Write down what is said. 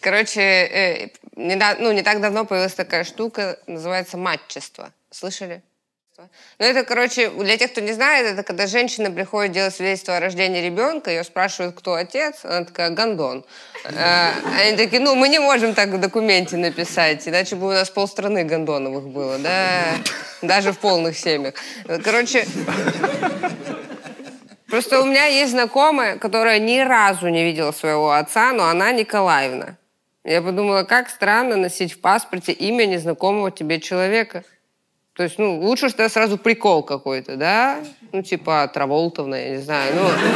Короче, э, не, да, ну, не так давно появилась такая штука, называется матчество. Слышали? Ну, это, короче, для тех, кто не знает, это когда женщина приходит делать свидетельство о рождении ребенка, ее спрашивают, кто отец, она такая, гондон. Э, они такие, ну, мы не можем так в документе написать, иначе бы у нас полстраны гондоновых было, да, даже в полных семьях. Короче, Просто у меня есть знакомая, которая ни разу не видела своего отца, но она Николаевна. Я подумала, как странно носить в паспорте имя незнакомого тебе человека. То есть, ну, лучше, что сразу прикол какой-то, да? Ну, типа, Траволтовна, я не знаю. Ну,